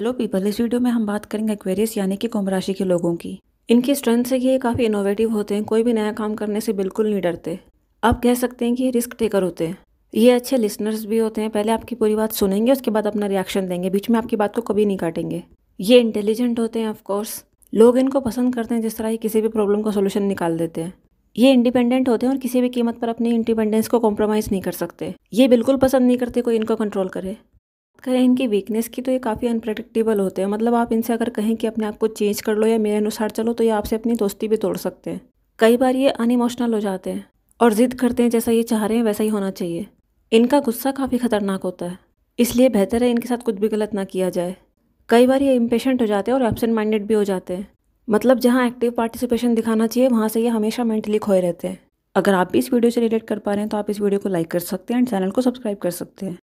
hello people इस video में हम बात करेंगे एक्वेरियस यानी कि कुंभ राशि के लोगों की इनकी स्ट्रेंथ से ये काफ़ी इनोवेटिव होते हैं कोई भी नया काम करने से बिल्कुल नहीं डरते आप कह सकते हैं कि ये रिस्क टेकर होते हैं ये अच्छे लिसनर्स भी होते हैं पहले आपकी पूरी बात सुनेंगे उसके बाद अपना रिएक्शन देंगे बीच में आपकी बात को कभी नहीं काटेंगे ये इंटेलिजेंट होते हैं ऑफकोर्स लोग इनको पसंद करते हैं जिस तरह ये किसी भी प्रॉब्लम का सोल्यूशन निकाल देते हैं ये इंडिपेंडेंट होते हैं और किसी भी कीमत पर अपनी इंडिपेंडेंस को कॉम्प्रोमाइज़ नहीं कर सकते ये बिल्कुल पसंद नहीं करते कोई इनको कंट्रोल करे करें इनकी वीकनेस की तो ये काफ़ी अनप्रडिक्टेबल होते हैं मतलब आप इनसे अगर कहें कि अपने आप को चेंज कर लो या मेरे अनुसार चलो तो ये आपसे अपनी दोस्ती भी तोड़ सकते हैं कई बार ये अनइमोशनल हो जाते हैं और ज़िद करते हैं जैसा ये चाह रहे हैं वैसा ही होना चाहिए इनका गुस्सा काफ़ी ख़तरनाक होता है इसलिए बेहतर है इनके साथ कुछ भी गलत ना किया जाए कई बार ये इम्पेशेंट हो जाते हैं और एबसेंट माइंडेड भी हो जाते हैं मतलब जहाँ एक्टिव पार्टिसिपेशन दिखाना चाहिए वहाँ से ये हमेशा मेंटली खोए रहते हैं अगर आप भी इस वीडियो से रिलेट कर पा रहे हैं तो आप इस वीडियो को लाइक कर सकते हैं एंड चैनल को सब्सक्राइब कर सकते हैं